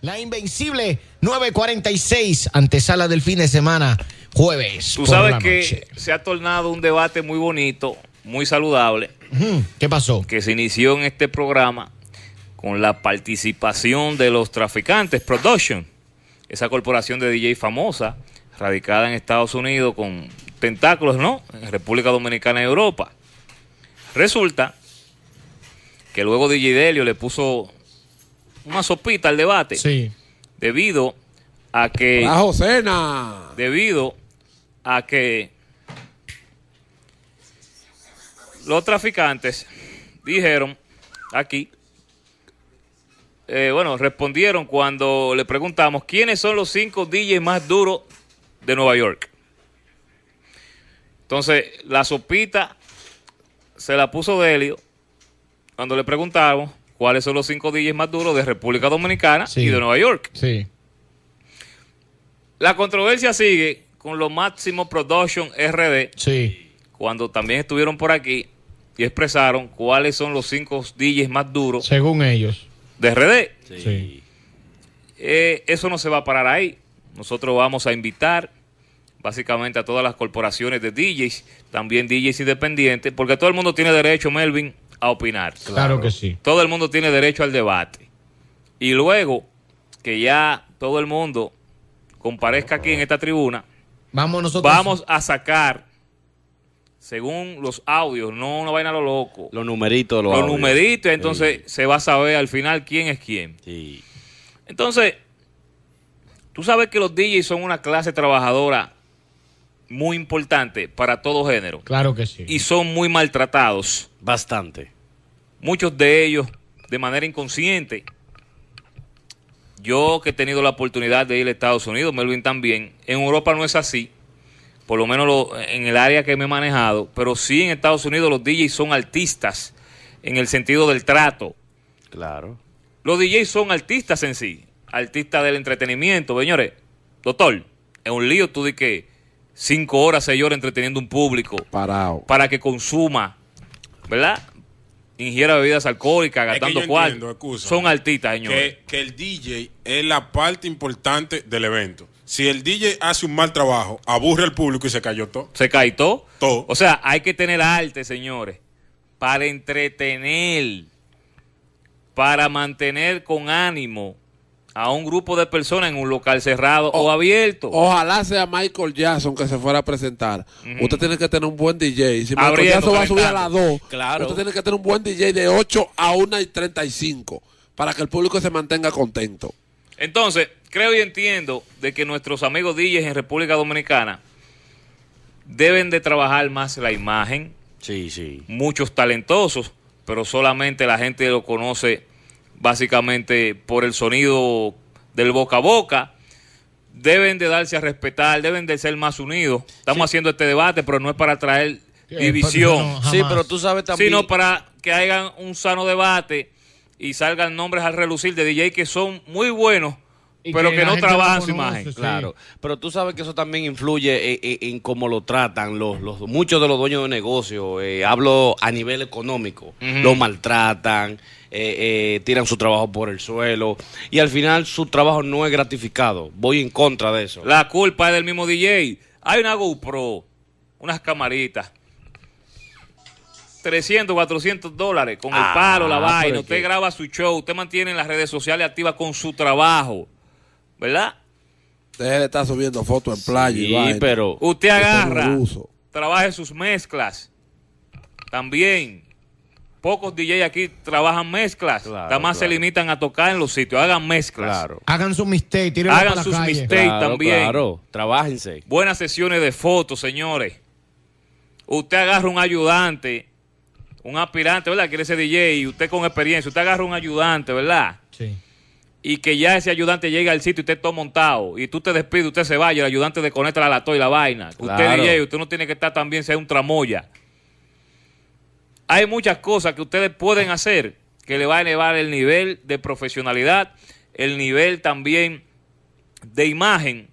La Invencible 946, antesala del fin de semana, jueves. Tú sabes que se ha tornado un debate muy bonito, muy saludable. ¿Qué pasó? Que se inició en este programa con la participación de los traficantes Production, esa corporación de DJ famosa, radicada en Estados Unidos con tentáculos, ¿no? En República Dominicana y Europa. Resulta que luego DJ Delio le puso más sopita el debate. Debido a que. A Josena. Debido a que los traficantes dijeron aquí. Eh, bueno, respondieron cuando le preguntamos quiénes son los cinco DJs más duros de Nueva York. Entonces, la sopita se la puso Delio cuando le preguntamos cuáles son los cinco DJs más duros de República Dominicana y de Nueva York. Sí. La controversia sigue con los máximo Production RD. Sí. Cuando también estuvieron por aquí y expresaron cuáles son los cinco DJs más duros. Según ellos. De RD. Sí. Eh, eso no se va a parar ahí. Nosotros vamos a invitar básicamente a todas las corporaciones de DJs, también DJs independientes, porque todo el mundo tiene derecho, Melvin, a opinar. Claro. que sí. Todo el mundo tiene derecho al debate. Y luego que ya todo el mundo comparezca aquí en esta tribuna, vamos, vamos a sacar, según los audios, no una vaina a lo loco. Los numeritos, los, los numeritos, entonces se va a saber al final quién es quién. Entonces, tú sabes que los DJs son una clase trabajadora muy importante para todo género. Claro que sí. Y son muy maltratados. Bastante. Muchos de ellos de manera inconsciente. Yo que he tenido la oportunidad de ir a Estados Unidos, Melvin también, en Europa no es así, por lo menos en el área que me he manejado, pero sí en Estados Unidos los DJs son artistas en el sentido del trato. Claro. Los DJs son artistas en sí, artistas del entretenimiento, señores. Doctor, es un lío tú de que cinco horas, seis horas entreteniendo un público. Parado. Para que consuma ¿verdad? Ingiera bebidas alcohólicas, gastando cuarto. Son altitas, señores. Que, el DJ es la parte importante del evento. Si el DJ hace un mal trabajo, aburre al público y se cayó todo. Se cayó Todo. O sea, hay que tener arte, señores, para entretener, para mantener con ánimo a un grupo de personas en un local cerrado o, abierto. Ojalá sea Michael Jackson que se fuera a presentar. Usted tiene que tener un buen DJ. Si Michael caso va a subir a las 2, claro. usted tiene que tener un buen DJ de 8 a 1 y 35 para que el público se mantenga contento. Entonces, creo y entiendo de que nuestros amigos DJs en República Dominicana deben de trabajar más la imagen. Sí, sí. Muchos talentosos, pero solamente la gente lo conoce básicamente por el sonido del boca a boca. Deben de darse a respetar, deben de ser más unidos. Estamos haciendo este debate, pero no es para traer división. sí, pero tú sabes también. Sino para que hagan un sano debate y salgan nombres al relucir de DJ que son muy buenos, pero que, no trabajan su imagen. Claro, pero tú sabes que eso también influye en, cómo lo tratan los, muchos de los dueños de negocios. Eh, hablo a nivel económico, lo maltratan. Eh, eh, tiran su trabajo por el suelo y al final su trabajo no es gratificado. Voy en contra de eso. La culpa es del mismo DJ. Hay una GoPro, unas camaritas. 300, 400 dólares con el ah, palo, la vaina. Usted graba su show, usted mantiene las redes sociales activas con su trabajo. ¿Verdad? Usted está subiendo fotos en playa y vaina. pero usted agarra, trabaje sus mezclas también Pocos DJs aquí trabajan mezclas. Claro, más se limitan a tocar en los sitios. Hagan mezclas. Hagan sus mistakes. Hagan sus también. trabajense. Buenas sesiones de fotos, señores. Usted agarra un ayudante, un aspirante, ¿verdad? Quiere ser DJ y usted con experiencia. Usted agarra un ayudante, ¿verdad? Sí. Y que ya ese ayudante llega al sitio y usted todo montado. Y tú te despides, usted se vaya. El ayudante desconecta la lato y la vaina. Usted DJ, usted no tiene que estar también, sea un tramoya. Hay muchas cosas que ustedes pueden hacer que le va a elevar el nivel de profesionalidad, el nivel también de imagen.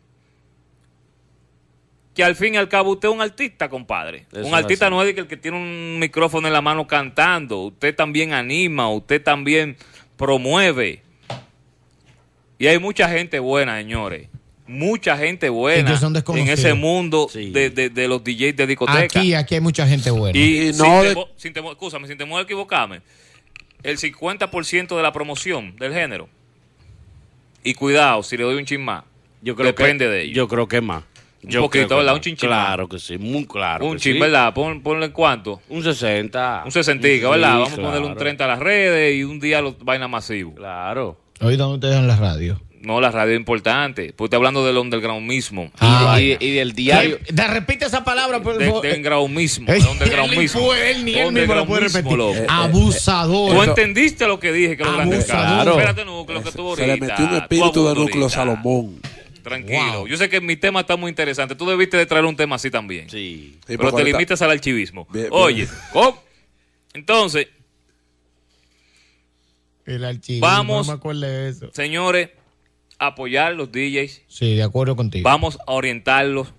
Que al fin y al cabo usted es un artista, compadre. un artista no es el que tiene un micrófono en la mano cantando. Usted también anima, usted también promueve. Y hay mucha gente buena, señores mucha gente buena en ese mundo de, de, los DJs de discoteca Aquí, aquí hay mucha gente buena. Y, no sin, de... sin, equivocarme, el 50% de la promoción del género. Y cuidado, si le doy un chin más, yo creo depende que, de ellos. Yo creo que más. Un poquito, ¿verdad? Un Claro que sí, muy claro. Un chin, ¿verdad? ponle en cuánto. Un 60. Un 60, ¿verdad? Vamos a ponerle un 30 a las redes y un día los vaina masivo. Claro. Ahorita no te dejan las radios? No, la radio es importante. Pues estoy hablando del underground mismo. Ah, y, y, del diario. repite esa palabra, por favor. Del underground mismo. Del underground mismo. ni él lo puede repetir. Eh, eh, abusador. Tú entendiste lo que dije, que lo Abusador. Espérate, que Se le metió un espíritu de núcleo Salomón. Tranquilo. Yo sé que mi tema está muy interesante. Tú debiste de traer un tema así también. Sí. pero te limitas al archivismo. Oye, Entonces. El archivismo. Vamos. me eso. Señores apoyar los DJs. Sí, de acuerdo contigo. Vamos a orientarlos.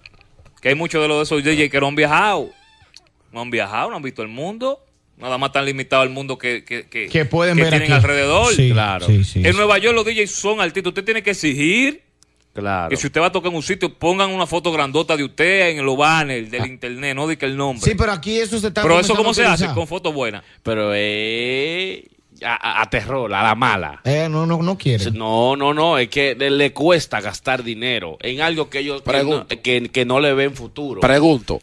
Que hay muchos de los de esos DJs que no han viajado. No han viajado, no han visto el mundo. Nada más tan limitado al mundo que, pueden ver tienen alrededor. Sí, claro. en Nueva York los DJs son altitos. Usted tiene que exigir claro. que si usted va a tocar en un sitio, pongan una foto grandota de usted en los banners del ah. internet, no diga el nombre. Sí, pero aquí eso se está. Pero eso, ¿cómo se hace? Con fotos buenas. Pero, eh a, terror, a la mala. Eh, no, no, no quiere. No, no, no, es que le cuesta gastar dinero en algo que ellos que no, que, no, le ven futuro. Pregunto,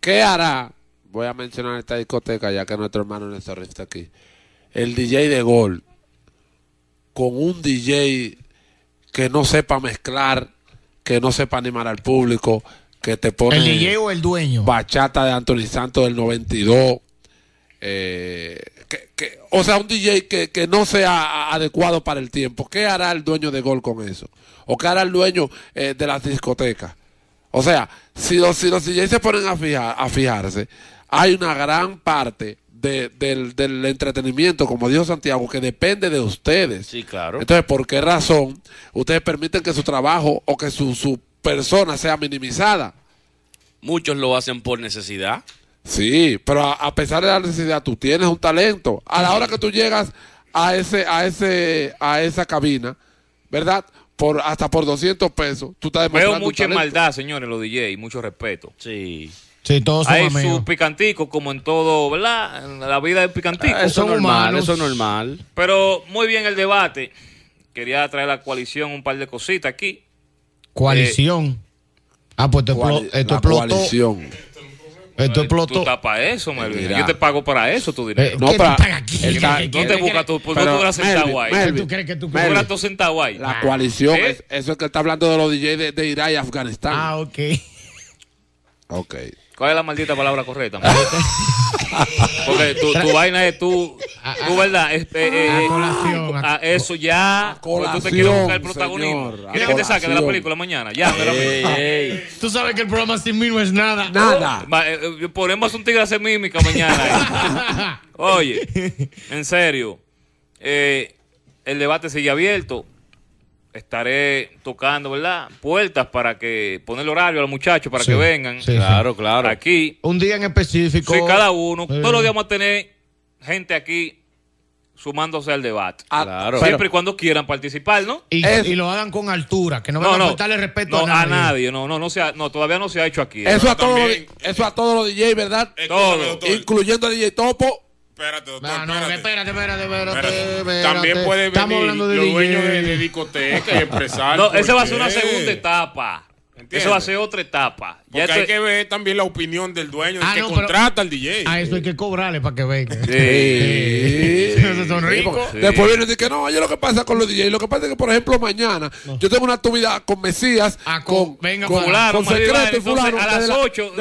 ¿qué hará? Voy a mencionar esta discoteca ya que nuestro hermano Néstor está aquí. El DJ de Gol con un DJ que no sepa mezclar, que no sepa animar al público, que te pone... ¿El DJ o el dueño? Bachata de Anthony Santos del 92. Eh, que, o sea, un DJ que, no sea adecuado para el tiempo. ¿Qué hará el dueño de Gol con eso? ¿O qué hará el dueño eh, de las discotecas? O sea, si los, si los DJs se ponen a, fijarse, hay una gran parte del, entretenimiento, como dijo Santiago, que depende de ustedes. Sí, claro. Entonces, ¿por qué razón ustedes permiten que su trabajo o que su, su persona sea minimizada? Muchos lo hacen por necesidad. Sí, pero a, pesar de la necesidad, tú tienes un talento. A la hora que tú llegas a ese, a ese, a esa cabina, ¿verdad? Por, hasta por 200 pesos, tú estás Veo mucha maldad, señores, los DJ, mucho respeto. Sí. Sí, todos son Hay sus su picantico, como en todo, ¿verdad? la vida es picantico. Ah, eso es normal, eso es normal. Pero muy bien el debate. Quería traer a la coalición un par de cositas aquí. ¿Coalición? Eh, ah, pues esto, coalición. Esto explotó. Tú para eso, Melvin. Yo te pago para eso tu dinero. Eh, no, para. ¿Dónde buscas tú? ¿Por qué tú das en ahí? ¿Tú crees que tú cobras tú en ahí? La coalición, ¿Eh? es, eso es que está hablando de los DJs de, de Irak y Afganistán. Ah, ok. Ok. ¿Cuál es la maldita palabra correcta? Porque tu, tu vaina es tu, tu verdad, es, eh, eh, eso ya, colación. tú te quieres buscar el protagonismo. ¿Quieres que te saque de la película mañana? Ya, Tú sabes que el programa sin mí no es nada. Nada. Oh, eh, Ponemos un tigre a hacer mímica mañana. Oye, en serio, el debate sigue abierto estaré tocando, ¿verdad? Puertas para que poner horario a los muchachos para que vengan. claro, claro. Aquí. Un día en específico. Sí, cada uno. Eh. Todos los días vamos a tener gente aquí sumándose al debate. Ah, claro. Siempre y cuando quieran participar, ¿no? Y, lo hagan con altura, que no, van a faltarle respeto a, nadie. a nadie. no, no, no no, todavía no se ha hecho aquí. Eso a todos, eso a todos los DJ, ¿verdad? Todos, incluyendo a DJ Topo Espérate, doctor. espérate, espérate, espérate. También puede venir de los dueños de, de discoteca y empresarios. No, esa va a ser una segunda etapa. Eso va a ser otra etapa. Porque hay que ver también la opinión del dueño, ah, que contrata al DJ. A eso hay que cobrarle para que venga. Sí. sí. Después viene y dice que no, oye lo que pasa con los DJs. Lo que pasa es que, por ejemplo, mañana yo tengo una actividad con Mesías, ah, con, venga, con, fulano, Secreto y Fulano. A las 8,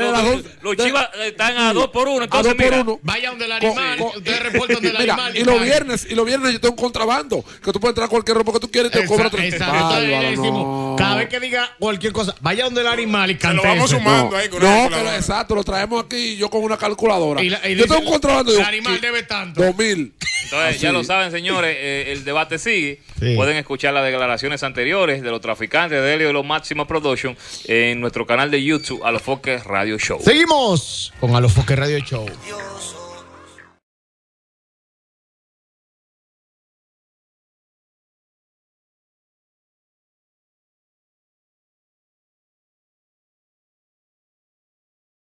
los, chivas están a 2 por 1. Entonces, a dos mira, por uno. vaya donde el animal, ustedes reportan donde el animal. Y los viernes, y los viernes yo tengo un contrabando, que tú puedes entrar cualquier ropa que tú quieras y te cobro otro. Cada vez que diga cualquier cosa, vaya donde el animal y cante. Lo vamos sumando ahí No, pero exacto, lo traemos aquí yo con una calculadora. yo tengo un contrabando. El animal debe tanto. 2000. Entonces, ah, ya lo saben, señores, eh, el debate sigue. Pueden escuchar las declaraciones anteriores de los traficantes de Helio y los Máxima Production en nuestro canal de YouTube, A los Alofoque Radio Show. Seguimos con A Alofoque Radio Show.